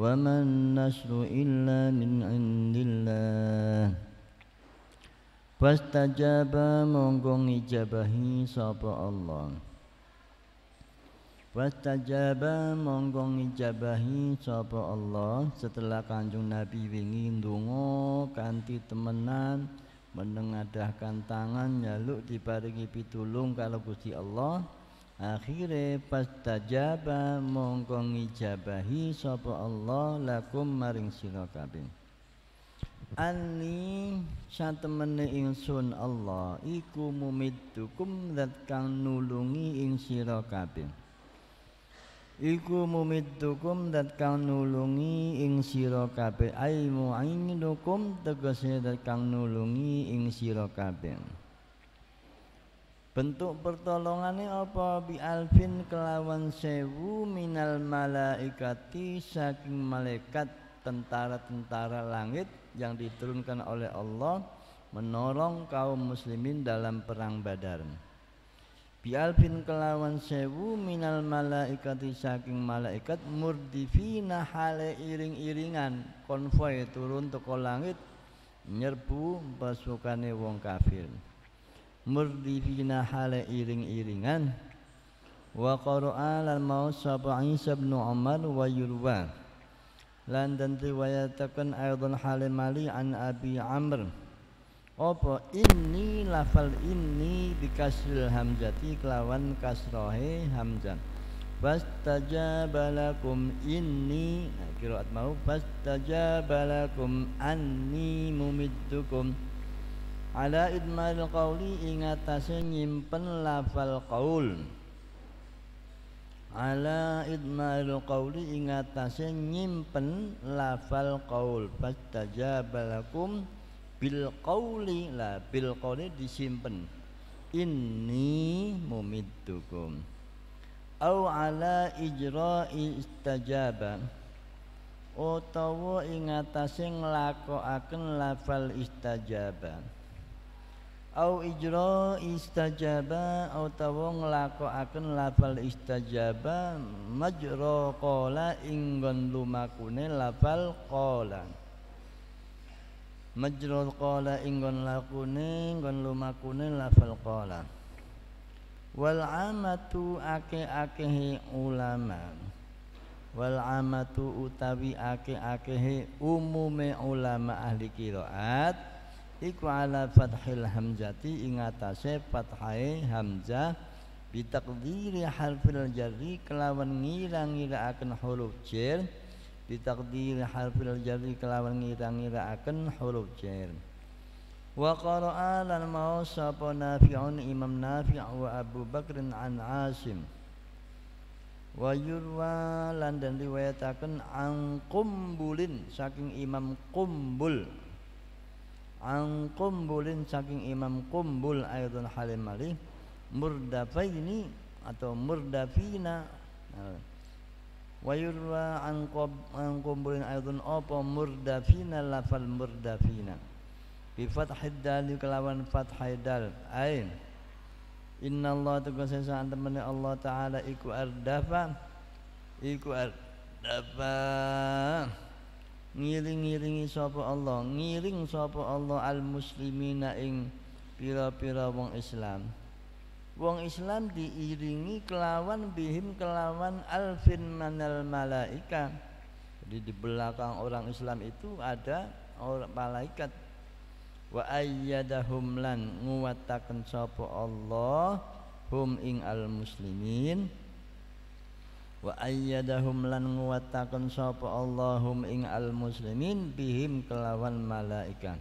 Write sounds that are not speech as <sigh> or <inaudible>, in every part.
وما النصر إلا من عند الله فاستجاب monggo ngijabahi sapa Allah Wastajaba monggo ngijabahi sapa Allah setelah Kanjeng Nabi wingi ndonga kanthi temenan menengadahkan tangan nyaluk diparingi pitulung kalau Gusti Allah akhire pastajaba mongko ngijabahi sapa Allah lakum maring sira kabeh Ani satemene ingsun Allah iku mumiddukum zat kang nulungi ing sira kabeh Iku mumiddukum dat kang nulungi ing sira kabeh ai mu'inukum tegese dat kang nulungi ing sira kabeh Bentuk ini, apa bi alfin kelawan sewu minal malaikati saking malaikat tentara-tentara langit yang diturunkan oleh Allah menolong kaum muslimin dalam perang Badar. Bi alfin kelawan sewu minal malaikati saking malaikat murdifina hale iring-iringan konvoy turun toko langit nyerbu pasukannya wong kafir murdibina hala iring-iringan wa qara'a al maut sapa Isa bin Umar wa yurwa lan dan riwayatakan aidan Hale mali an Abi Amr apa ini lafal ini bikasril hamzati kelawan kasrohe hamzah Fastajabalakum inni nah, Kiraat mau Fastajabalakum anni mumiddukum ala idmal qauli ingatase nyimpen lafal qaul ala idmal qauli ingatase nyimpen lafal qaul fastajabalakum bil kauli la bil kauli disimpen inni mumiddukum au ala ijra'i istajaba utawa ingatase akan lafal istajaba Aw ijro istajaba aw tawo nglakokaken lafal istajaba majro qala inggon lumakune lafal qala majro qala inggon lakune inggon lumakune lafal qala wal amatu ake akehi ulama wal amatu utawi ake akehi umume ulama ahli qiraat iku ala fathil hamzati ingatase fathai hamzah bitaqdiri harfil jarri kelawan ngira-ngira akan huruf jer bitaqdiri harfil jarri kelawan ngira-ngira akan huruf jer wa qara'a lan mau nafi'un imam nafi' wa abu bakrin an asim wa yurwa lan dan riwayataken an saking imam kumbul an kumbulin saking imam kumbul ayatun halim malih murdafaini atau murdafina nah, wa yurwa an kumbulin ayatun apa murdafina lafal murdafina bi fathid dal kelawan fathai dal ain inna Allah tegese sa'an temene Allah taala iku ardafa iku ardafa ngiring-ngiringi sapa Allah ngiring sapa Allah al muslimina ing pira-pira wong Islam wong Islam diiringi kelawan bihim kelawan alfin manal malaika jadi di belakang orang Islam itu ada orang malaikat wa ayyadahum lan nguwataken sapa Allah hum ing al muslimin wa ayyadahum lan nguwataken sapa Allahum ing al muslimin bihim kelawan malaikat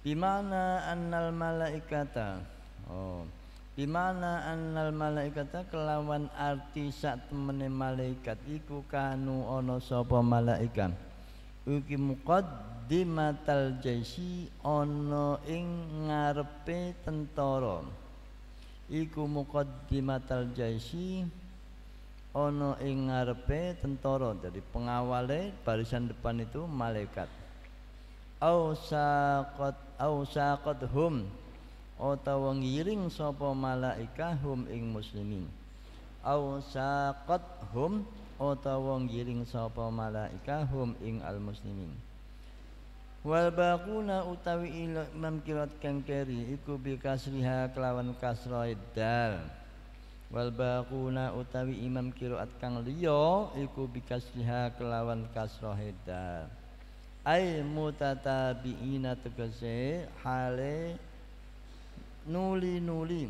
bimana annal malaikata oh bimana annal malaikata kelawan arti sak temene malaikat iku kanu ana sapa malaikat iki muqaddimatal jaisi ana ing ngarepe tentara iku muqaddimatal jaisi Ono ing ngarepe tentara dari pengawale barisan depan itu malaikat ausaqat hum utawa ngiring sapa malaika hum ing muslimin hum utawa ngiring sapa malaika hum ing al muslimin wal baquna utawi imam kirat kang keri iku bikasriha kelawan kasroid dal wal baquna utawi imam kiraat kang liya iku bikasriha kelawan kasrohe ay ai mutatabiina tegese hale nuli-nuli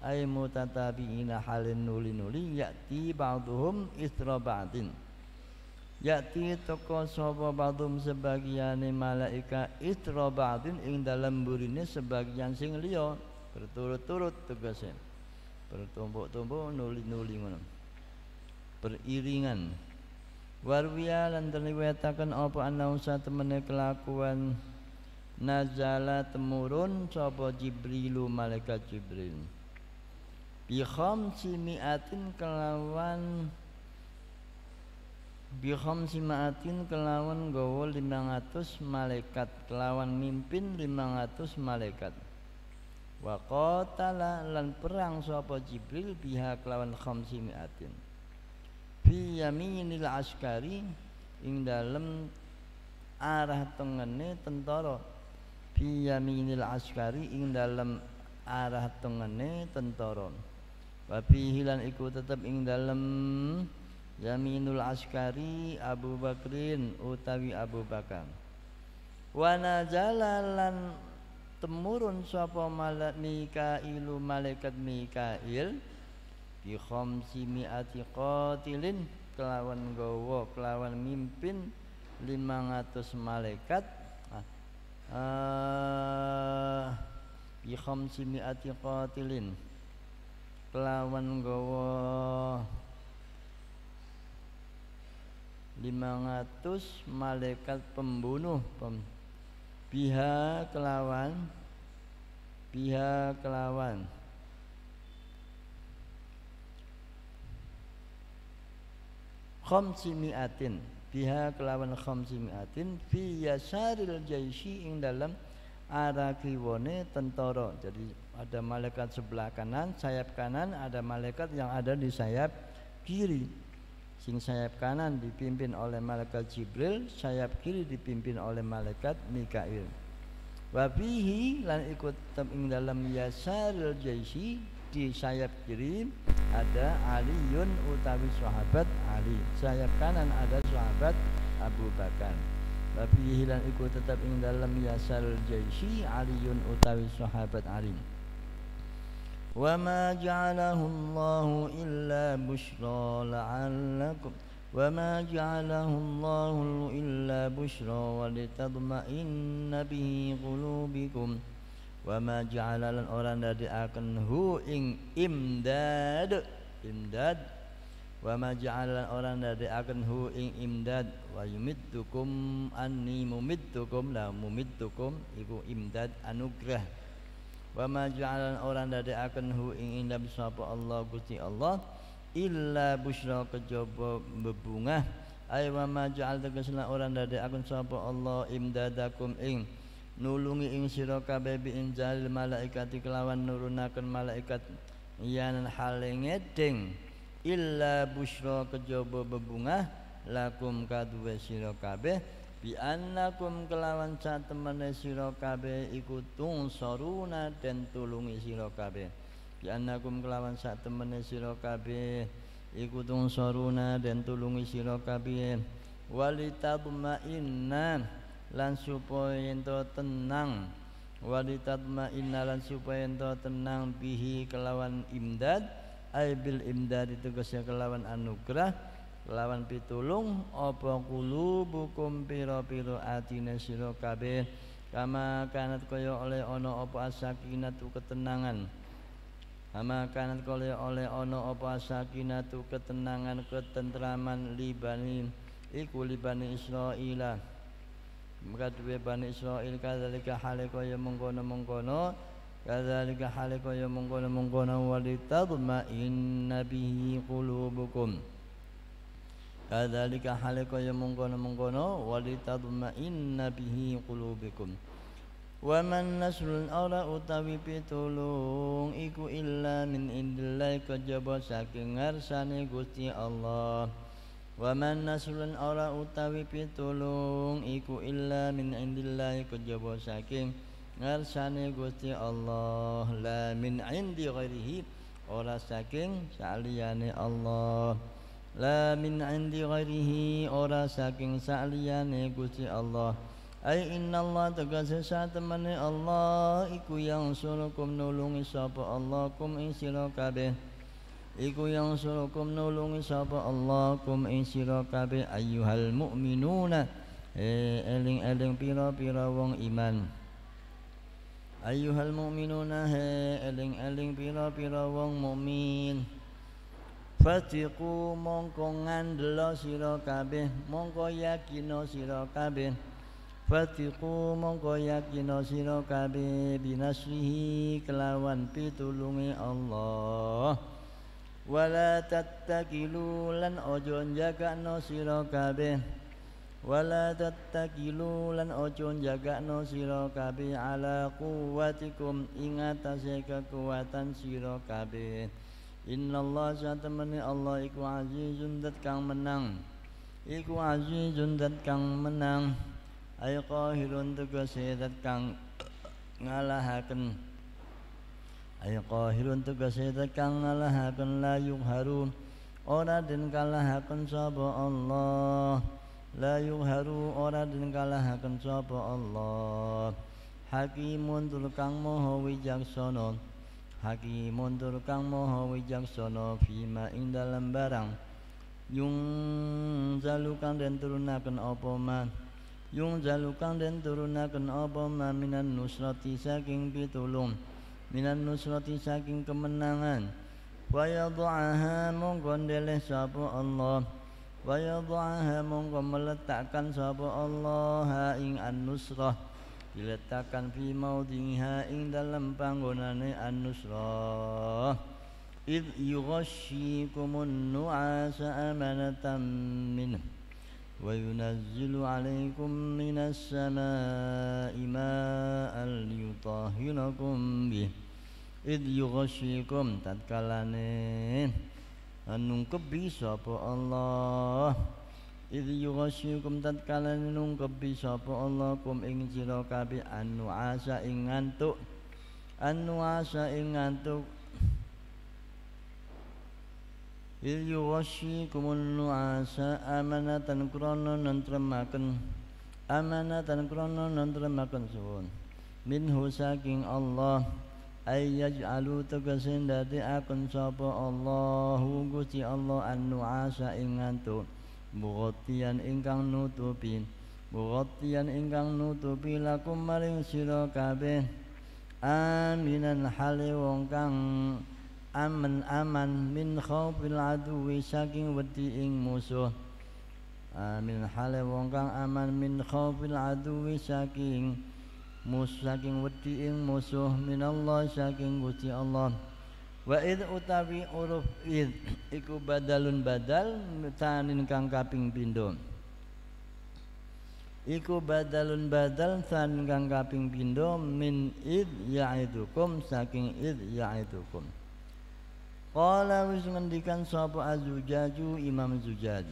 ai mutatabiina hale nuli-nuli yakti ba'dhum isra ba'din yakti toko sapa ba'dhum sebagiane malaika isra ba'din ing dalam burine sebagian sing liya berturut-turut tegese bertumpuk-tumpuk nuli-nuli ngono beriringan warwiya lan terliwataken apa anausa temene kelakuan nazala temurun sapa jibrilu malaikat jibril bi khamsi mi'atin kelawan bi khamsi ma'atin kelawan gawa 500 malaikat kelawan mimpin 500 malaikat wa qatala lan perang sapa Jibril biha kelawan khamsi mi'atin fi yaminil askari ing dalem arah tengene tentara fi yaminil askari ing dalem arah tengene tentara wa hilan iku tetep ing dalem yaminul askari Abu Bakrin utawi Abu Bakar wa najalalan temurun sapa malak Mikailu malaikat Mikail bi khamsi mi'ati qatilin kelawan gawa kelawan mimpin 500 malaikat ah, ah bi khamsi mi'ati qatilin kelawan gawa 500 malaikat pembunuh biha kelawan biha kelawan khamsimiatin biha kelawan khamsimiatin fi yasaril jaisi ing dalam arah kiwone tentara jadi ada malaikat sebelah kanan sayap kanan ada malaikat yang ada di sayap kiri Sing sayap kanan dipimpin oleh malaikat Jibril, sayap kiri dipimpin oleh malaikat Mikail. Wa fihi lan ikut ing dalam yasaril jaisi di sayap kiri ada Aliun utawi sahabat Ali. Sayap kanan ada sahabat Abu Bakar. Tapi lan ikut tetap ing dalam yasal jaisi Aliun utawi sahabat Ali. وما جعله الله إلا بشرى لعلكم وما جعله الله إلا بشرى ولتطمئن به قلوبكم وما جعل الأوران دادي أكن هو إن إمداد إمداد وما جعل الأوران أكن هو إن إمداد ويمدكم أني ممدكم لا ممدكم إبو إمداد أنوكره wa ma ja'alan orang dadekaken hu ing indam sapa Allah Gusti Allah illa busra kejaba bebungah ay wa ma ja'al tegesna orang dari dadekaken sapa Allah imdadakum ing nulungi ing sira kabeh bi injalil malaikat kelawan nurunaken malaikat yanan haling eding illa busra kejaba bebungah lakum kaduwe sira kabeh bi annakum kelawan sa'at sira kabeh iku soruna den tulungi sira kabeh bi annakum kelawan satemene sira kabeh iku soruna den tulungi sira kabeh inna lan supaya ento tenang inna lan supaya ento tenang bihi kelawan imdad ay bil imdad itu kelawan anugerah lawan pitulung apa kulubukum pira-pira atine sira kabeh kama kanat kaya oleh ana apa asakinatu ketenangan kama kanat kaya oleh ana apa asakinatu ketenangan ketentraman libani iku libani Israila maka duwe Bani Israil kadzalika hale kaya mengkono-mengkono kadzalika hale kaya mengkono-mengkono walitadma inna qulubukum kadzalika hale kaya mengkono-mengkono walitadma'inna bihi qulubikum wa man nasrul ara utawi pitulung iku illa min indillahi kajaba saking ngarsane Gusti Allah wa man nasrul ara utawi pitulung iku illa min indillahi kajaba saking ngarsane Gusti Allah la min indi ghairihi ora saking saliyane Allah la min indi ghairihi ora saking sakliyane Gusti Allah Ay inna Allah tegase satemene Allah iku yang surukum nulungi sapa Allah kum ing sira kabeh iku yang surukum nulungi sapa Allah kum ing sira kabeh ayyuhal mu'minuna eh eling-eling pira-pira wong iman ayyuhal mu'minuna he eling-eling pira-pira wong Fatiku mongko ngandela siro kabeh mongko yakino siro kabeh Fatiku mongko yakino siro kabeh binasrihi kelawan pitulungi Allah Wala tattakilu lan aja no siro kabeh Wala tattakilu lan aja no siro kabeh ala quwwatikum kom atase kekuatan siro kabeh Innallaha satemene Allah iku azizun dat kang menang. Iku azizun dat kang menang. Ayo qahirun tegese dat kang ngalahaken. Ayo qahirun tegese dat kang ngalahaken la yuharun. Ora den kalahaken sapa Allah. La yuharu ora den kalahaken sapa Allah. Hakimun tur kang maha wijaksana. Hakimun tur kang maha wijaksana fima ing dalem barang yung zalukan den turunakan apa man yung zalukan den turunakan apa man minan nusrati saking pitulung minan nusrati saking kemenangan wa yadhaha mongko ndeleh sapa Allah wa yadhaha mongko meletakkan sapa Allah ing an-nusrah diletakkan fi maudhiha ing dalam panggonane an-nusrah id yughashshikumun nu'asa amanatan minhu wa yunazzilu 'alaykum minas samaa'i ma'an liyutahhirakum bih id yughashshikum tatkalane anungkebi sapa Allah Idh yughasyikum tatkala nungkebi sapa Allah kum ing sira kabeh asa ing ngantuk asa ing ngantuk Idh yughasyikum nuasa amanatan krana nentremaken amanatan krana nentremaken suwun minhu saking Allah alu tegesin dadi akun sapa Allahu Gusti Allah anu ing ngantuk mughattiyan ingkang nutupi mughattiyan ingkang nutupi lakum maring sira kabeh aminan hale wong aman aman min khaufil aduwi saking wedi ing musuh Aminan hale wong aman min khaufil aduwi saking musuh saking wedi ing musuh minallah saking Gusti musuh, Allah. wa id utawi uruf id iku badalun badal tanin kang kaping pindho iku badalun badal tanin kang kaping pindho min id ya'idukum saking id ya'idukum Qala wis ngendikan sapa azujaju Imam Zujaju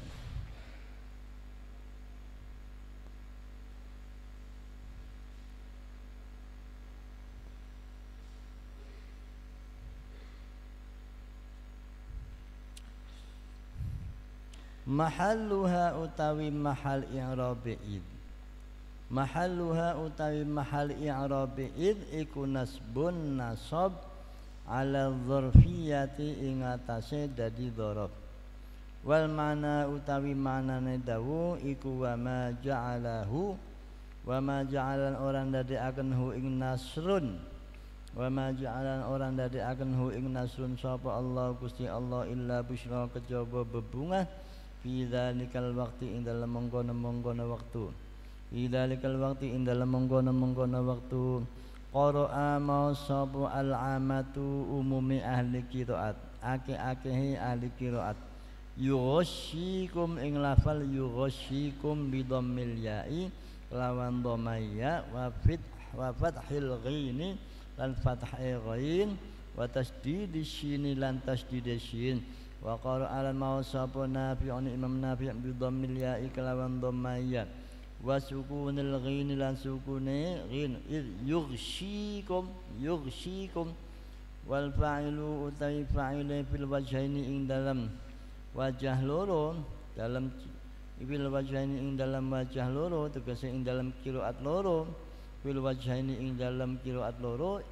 mahalluha utawi mahal i'rabi id mahalluha utawi mahal i'rabi id iku nasbun nasab ala dzarfiyati ing atase dadi dzaraf wal mana utawi manane dawu iku wa ma ja'alahu wa ma ja'alan orang dadi akan hu ing nasrun wa ma ja'alan orang dadi akan hu ing nasrun sapa Allah Gusti Allah illa busyra kejaba bebungah fi dzalikal waktu ing dalam mengkono waktu fi dzalikal waktu ing dalam mengkono-mengkono waktu qara'a mausabu al amatu umumi ahli qiraat ake-akehi ahli qiraat yughashikum ing lafal yughashikum bidom dhammil ya'i lawan dhamaya wa fit wa fathil ghaini lan fathai ghain watas di syini lantas di syini wa al alan nafi an imam nafi' bi dhammil ya kalawan dhammayat wa sukunil ghin lan sukune ghin id yughshikum yughshikum wal fa'ilu utai fa'ile fil wajhaini ing dalam wajah loro dalam fil wajhaini ing dalam wajah loro tegese ing dalam kiroat loro fil wajhaini ing dalam kiraat loro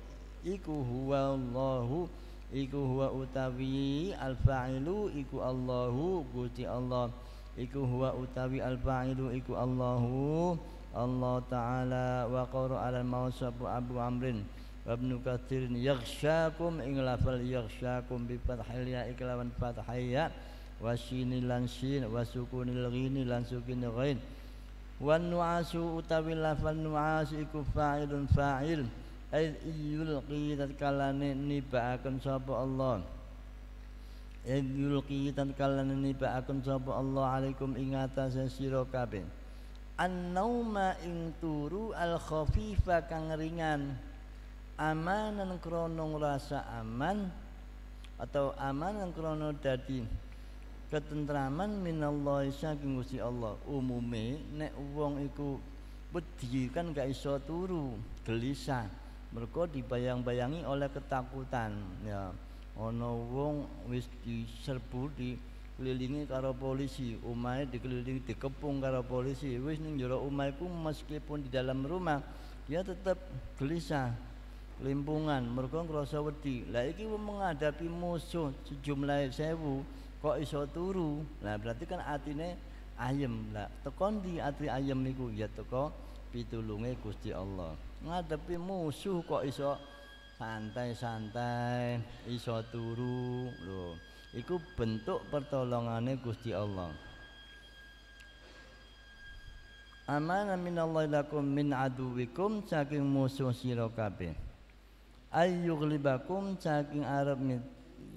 iku huwa Allahu iku huwa utawi al fa'ilu iku Allahu Gusti Allah iku huwa utawi al fa'ilu iku Allahu Allah taala wa qara al mausab Abu Amrin wa Ibnu Katsir yakhsyakum ing lafal yakhsyakum bi fathil ya iklawan fathah ya wa shinil lan shin wa sukunil ghin lan sukunil ghin wan nu'asu utawi lafal nu'as iku fa'ilun fa'il, fa'il ai yulqi tatkalane akun sapa Allah ai yulqi tatkalane akun sapa Allah alaikum ing siro kabin. Anau ma ing turu al khafifa kang ringan amanan kronong rasa aman atau amanan krono dadi ketentraman minallahi saking Gusti Allah umume nek wong iku wedi kan gak iso turu gelisah mereka dibayang-bayangi oleh ketakutan ya ono wong wis diserbu dikelilingi karo polisi omahe dikelilingi dikepung karo polisi wis ning jero omahe ku meskipun di dalam rumah dia tetap gelisah limpungan Mereka ngrasa wedi lah iki menghadapi musuh sejumlah sewu kok iso turu lah berarti kan atine ayem lah tekon di ati ayem niku ya teko pitulunge Gusti Allah ngadepi musuh kok iso santai-santai iso turu lho iku bentuk pertolongane Gusti Allah amana Allah lakum min aduwikum saking musuh sira kabeh ayyughlibakum saking arep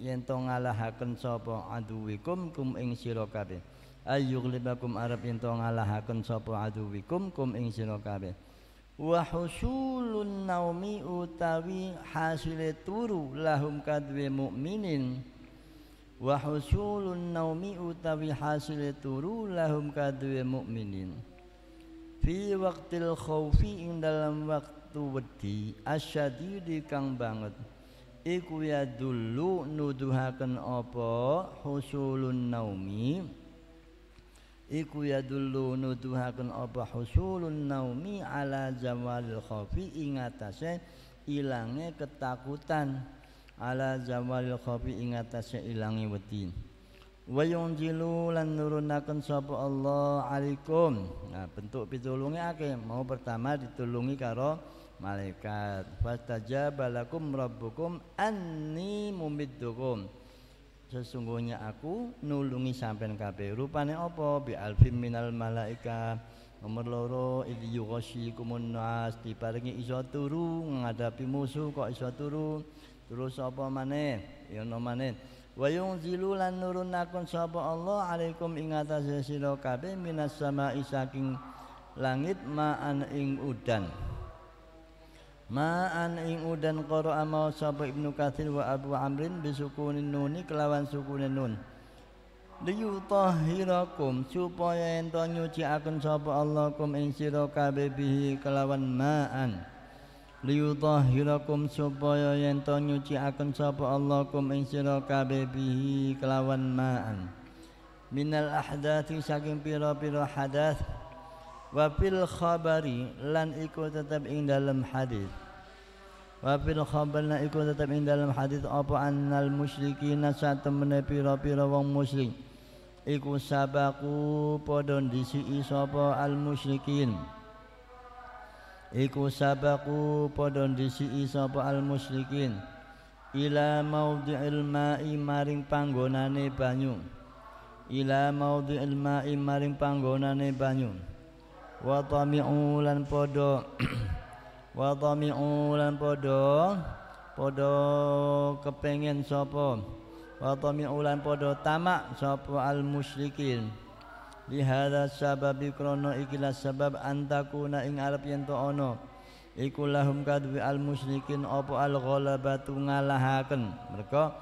yen to ngalahaken sapa aduwikum kum ing sira kabeh ayyughlibakum arep yen to ngalahaken sapa aduwikum kum ing sira kabeh wa husulun naumi utawi hasile turu lahum kadwe mukminin wa husulun naumi utawi hasile turu lahum kadwe mukminin fi waqtil khaufi ing dalam waktu wedi asyadidi kang banget iku ya dulu nuduhaken apa husulun naumi iku yadullu nuduhaken apa husulun naumi ala zawalil khafi ingatase atase ilange ketakutan ala zawalil khafi ingatase atase ilange wedi wa yunjilu lan nurunaken sapa Allah alaikum nah bentuk pitulunge akeh mau pertama ditulungi karo malaikat fastajaba lakum rabbukum anni mumiddukum sesungguhnya aku nulungi sampean kabeh rupane apa bi alfim minal malaika nomor loro idh yughasyikum nas diparingi iso turu ngadapi musuh kok iso turu terus apa maneh ya no maneh wa yunzilu lan nurunaken sapa Allah alaikum ing atase sira kabeh minas sama isaking langit ma'an ing udan Ma'an ing udan qara'a mau sapa Ibnu Katsir wa Abu Amrin bisukunin nuni kelawan sukunin nun. Liyutahhirakum supaya ento akun sapa Allah kum ing sira kabeh bihi kelawan ma'an. Liyutahhirakum supaya ento akun sapa Allah kum ing sira kabeh bihi kelawan ma'an. Minal ahdathi saking pira-pira hadath wa fil khabari lan iku tetap ing dalam hadis wa fil lan iku tetap ing dalam hadis apa annal musyrikina satemene pira-pira wong muslim. iku sabaku padha disi sapa al musyrikin iku sabaku padha disi sapa al musyrikin ila maudhi'il ma'i maring panggonane banyu ila maudhi'il ma'i maring panggonane banyu wa tami'u lan padha wa tami'u lan podo padha <clears throat> kepengen sapa wa tami'u lan padha tamak sopo al musyrikin li sabab ikrono ikilah sabab antakuna ing arab yento ono. Ikulahum kadwi al musyrikin opo al ghalabatu ngalahaken mereka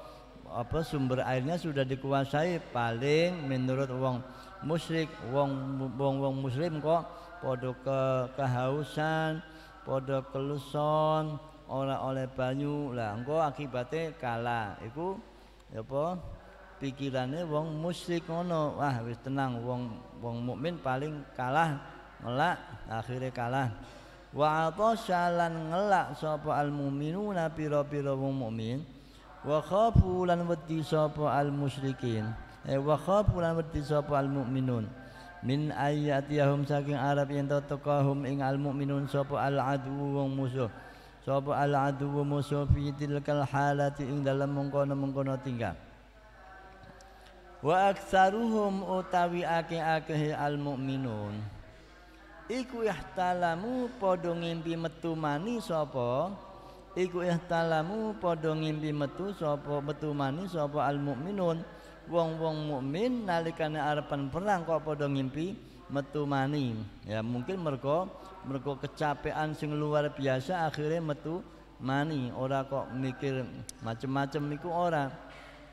apa sumber airnya sudah dikuasai paling menurut wong musyrik wong wong wong muslim kok podo ke kehausan podo keluson oleh oleh banyu lah engko akibatnya kalah itu apa pikirannya wong musyrik ngono wah wis tenang wong wong mukmin paling kalah ngelak akhirnya kalah wa atasyalan ngelak sapa al mu'minuna piro piro wong mukmin wa khafu lan wedi sapa al musyrikin eh wa khafu lan wedi sapa al mukminun min ayatihum saking arab yen tokahum ing al mukminun sapa al adu wong musuh sapa al adu musuh fi tilkal halati ing dalam mengkono-mengkono tingkah wa aktsaruhum utawi akeh-akeh al mukminun iku ihtalamu padha ngimpi metu mani sapa iku ihtalamu padha ngimpi metu sapa metu manis sapa al mukminun wong-wong mukmin nalikane arepan perang kok padha ngimpi metu mani ya mungkin mergo mergo kecapean sing luar biasa akhirnya metu mani ora kok mikir macem-macem niku ora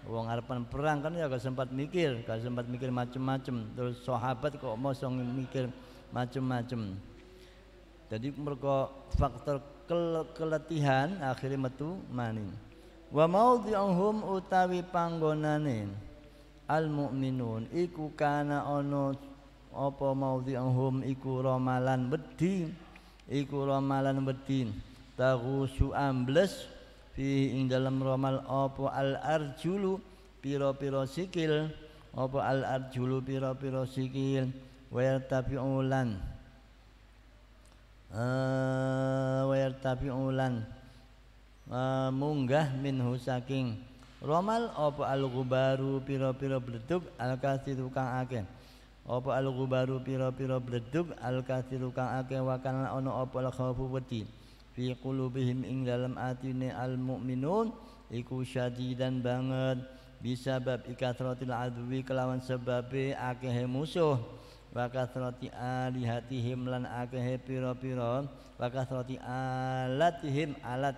wong arepan perang kan ya gak sempat mikir gak sempat mikir macem-macem terus sahabat kok mosong mikir macem-macem jadi mereka faktor kel keletihan akhirnya metu maning wa maudhi'uhum utawi panggonane al mukminun iku kana ana apa maudhi'uhum iku romalan wedi iku romalan wedi taghusu ambles fi ing dalam romal apa al arjulu pira-pira sikil apa al arjulu pira-pira sikil wa yartafi'ulan Eh, wa yartafi'ulan eh, munggah minhu saking romal opo al piro piro pira bledug al-kasiru kang akeh apa piro piro pira-pira bledug wakana ono kang akeh wa wedi fi ing dalam atine al-mukminun iku syadidan banget bisa bab ikatrotil adwi kelawan sebabe akehe musuh wa kathrati alihatihim lan akehe pira-pira wa kathrati alatihim alat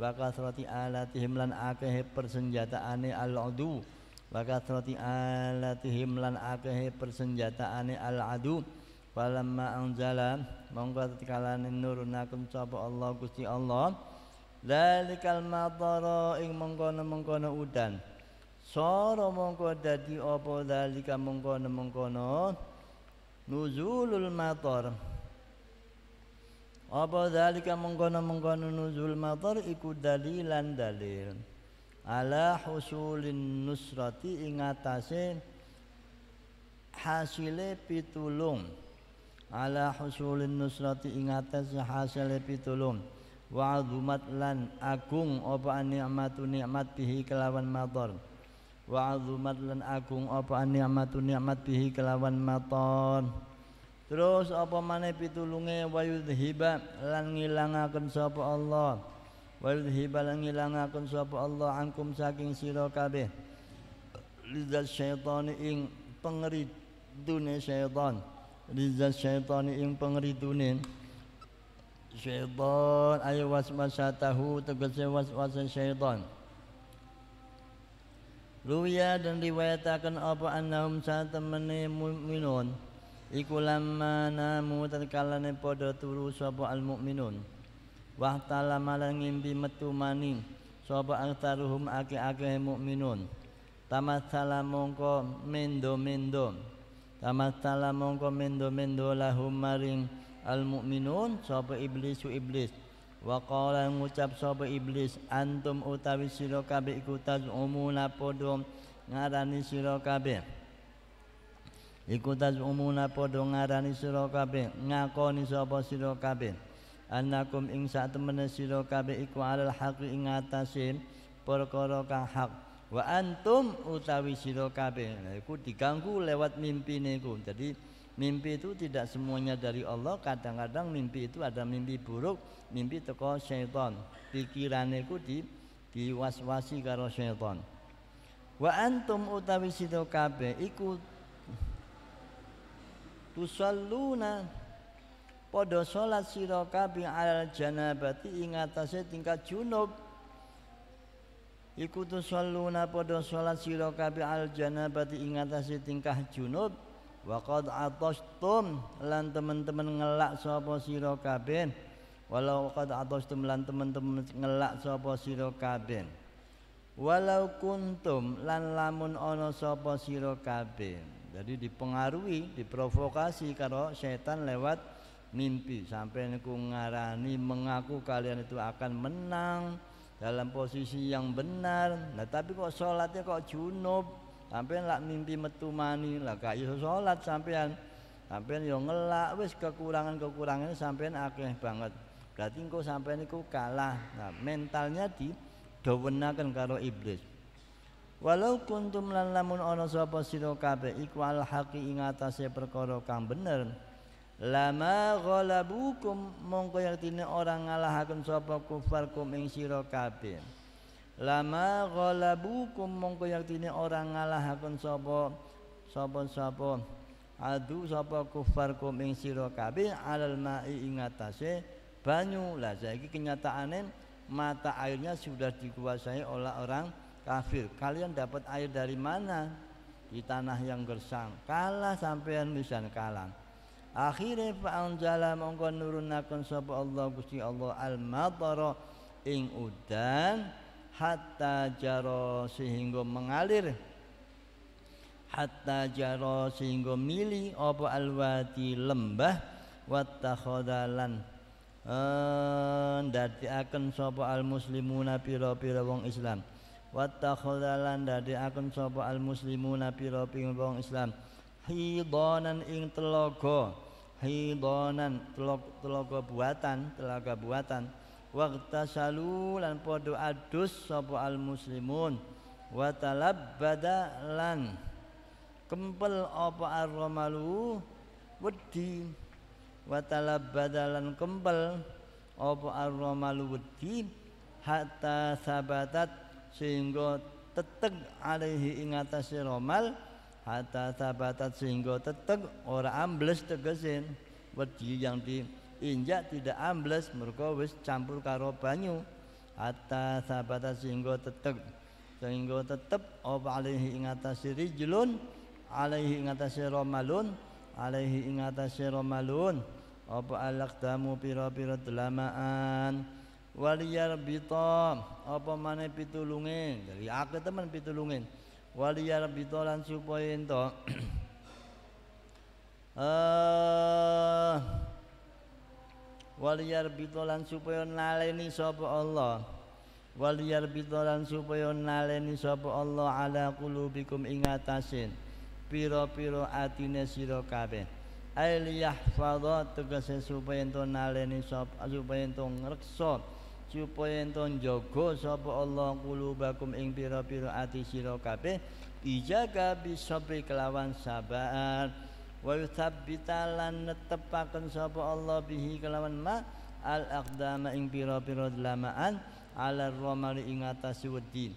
wa kathrati alatihim lan akehe persenjataane al-adu wa kathrati alatihim lan akehe persenjataane al-adu falamma anzala mongko tekalane nurunakum sapa Allah Gusti Allah zalikal madara ing mengkono-mengkono udan Soro mongko dadi mongko na mongko mengkono nuzulul matar apa dalika mengkono-mengkono nuzul mator iku dalilan dalil ala husulin nusrati ingatase hasile pitulung ala husulin nusrati ingatase hasile pitulung wa azumat lan agung apa nikmatu nikmat bihi kelawan wa azumat lan agung apa nikmatun nikmat bihi kelawan maton terus apa mana pitulunge wa yudhiba lan ngilangaken sapa Allah wa yudhiba lan ngilangaken sapa Allah angkum saking sira kabeh lizat syaitani ing pengeridune syaitan lizat syaitani ing pengeridune syaitan ayo waswasatahu tegese waswasan syaitan Ruya dan riwayatakan apa annahum saat temene mu'minun Iku lama namu terkalane podo turu sapa al mu'minun Wahtala malang ngimpi metu maning Sapa aktaruhum ake-ake mu'minun Tamathala mongko mendo-mendo tamat mongko mendo-mendo lahum maring al mu'minun Sapa iblisu iblis wa qala ngucap sapa iblis antum utawi sira kabeh iku tazumuna padha ngarani sira kabeh iku tazumuna padha ngarani sira kabeh ngakoni sapa sira kabeh annakum ing sak temene sira kabeh iku alal haqi ing perkara kang hak wa antum utawi sira kabeh nah, iku diganggu lewat mimpi niku jadi mimpi itu tidak semuanya dari Allah kadang-kadang mimpi itu ada mimpi buruk mimpi teko syaitan pikirannya itu di diwaswasi karo syaitan wa antum utawi sida kabeh iku tusalluna padha salat sira kabeh al janabati ing atase tingkat junub iku tusalluna padha salat sira kabeh al janabati ing atase tingkah junub Waqad atostum lan teman-teman ngelak sapa sira kabeh. Walau qad atostum lan teman-teman ngelak sapa sira kabeh. Walau kuntum lan lamun ana sapa sira kabeh. Jadi dipengaruhi, diprovokasi karo setan lewat mimpi sampai niku ngarani mengaku kalian itu akan menang dalam posisi yang benar. Nah, tapi kok sholatnya kok junub, Sampai lak mimpi metu mani, lah gak iso salat sampeyan. sampean yo ngelak wis kekurangan-kekurangan sampean akeh banget. Berarti engko sampeyan iku kalah. Nah, mentalnya di dawenaken karo iblis. Walau kuntum lan lamun ana sapa sira kabeh iku al haqi ing atase perkara kang bener. Lama ghalabukum mongko yektine orang ngalahaken sapa kufar kum ing sira kabeh lama ghalabukum mongko yaktine ora ngalahaken sapa sapa-sapa adu sapa kum ing sira kabeh alal ma'i ing banyu lah saiki kenyataane mata airnya sudah dikuasai oleh orang kafir kalian dapat air dari mana di tanah yang gersang kalah sampean misan kalah akhire fa'anjala mongko nurunaken sapa Allah Gusti Allah al-matara ing udan hatta jaro sehingga mengalir hatta jaro sehingga mili apa alwadi lembah wattakhodalan eh, Dari akan sapa al muslimuna pira-pira wong Islam wattakhodalan dadi akan sapa al muslimuna pira-pira wong Islam hidonan ing telogo, hidonan telaga buatan telaga buatan waqtasalu lan podo adus sapa al muslimun wa talabbada lan kempel apa arromalu wedi wa talabbada lan kempel apa arromalu wedi hatta sabatat sehingga teteg alaihi ing atase romal hatta sabatat sehingga teteg ora ambles tegesin wedi yang di injak tidak ambles mergo wis campur karo banyu hatta sabata sehingga tetep sehingga tetep apa alaihi ing atase rijlun alaihi ing atase romalun alaihi ing atase romalun apa alaqdamu pira-pira delamaan waliyar bitom apa mana pitulunge dari aku teman pitulunge waliyar bitolan lan supaya <clears throat> eh waliyar bitolan supaya naleni sapa Allah waliyar bitolan supaya naleni sapa Allah ala kulubikum ingatasin, piro-piro atine sira kabeh ailiyah fadha tegese supaya ento naleni sapa supaya ento ngreksa supaya ento njaga sapa Allah kulubakum ing piro-piro ati sira kabeh ijaga bisa kelawan sabar wa yutsabbita lan netepaken sapa Allah bihi kelawan ma al aqdama ing pira-pira delamaan ala romali ing atas wedin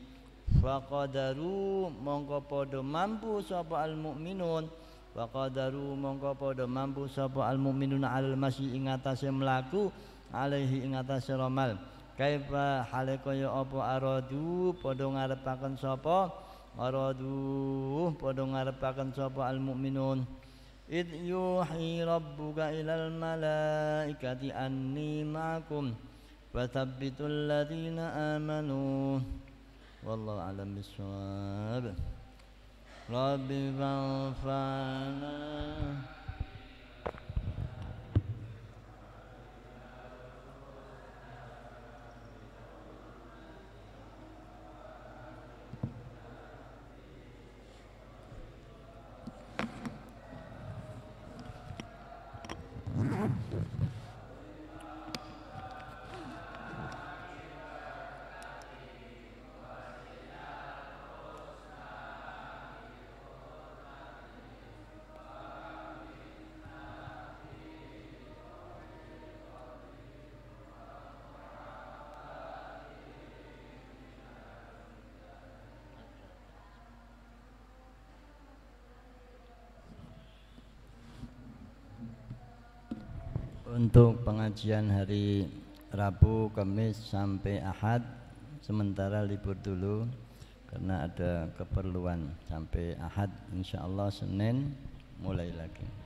faqadaru mongko padha mampu sapa al mukminun wa mongko padha mampu sapa al mukminun al masih ing atase mlaku alaihi ing atase romal kaifa Haleko kaya apa aradu padha ngarepaken sapa aradu padha ngarepaken sapa al mukminun إذ يوحي ربك إلى الملائكة أني معكم فثبت الذين آمنوا والله أعلم بالصواب رب فانفعنا Untuk pengajian hari Rabu, Kamis sampai Ahad sementara libur dulu karena ada keperluan sampai Ahad insya Allah Senin mulai lagi.